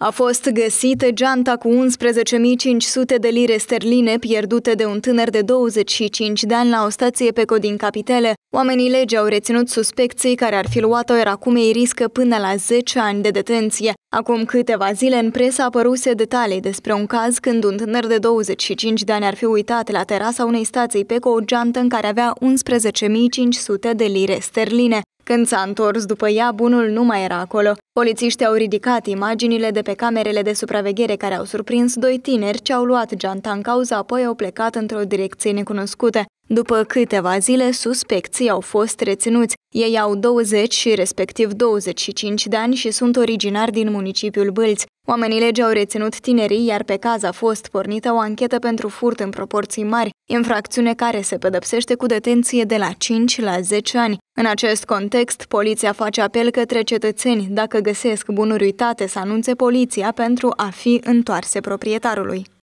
A fost găsită geanta cu 11.500 de lire sterline pierdute de un tânăr de 25 de ani la o stație pe codin capitele. Oamenii legii au reținut suspecții care ar fi luat-o, iar acum ei riscă până la 10 ani de detenție. Acum câteva zile în presă apăruse detalii despre un caz când un tânăr de 25 de ani ar fi uitat la terasa unei stații pe o geantă în care avea 11.500 de lire sterline. Când s-a întors după ea, bunul nu mai era acolo. Polițiștii au ridicat imaginile de pe camerele de supraveghere care au surprins doi tineri ce au luat geanta în cauză, apoi au plecat într-o direcție necunoscută. După câteva zile, suspecții au fost reținuți. Ei au 20 și respectiv 25 de ani și sunt originari din municipiul Bâlți. Oamenii legii au reținut tinerii, iar pe caz a fost pornită o anchetă pentru furt în proporții mari, infracțiune care se pedepsește cu detenție de la 5 la 10 ani. În acest context, poliția face apel către cetățeni dacă găsesc bunuri uitate să anunțe poliția pentru a fi întoarse proprietarului.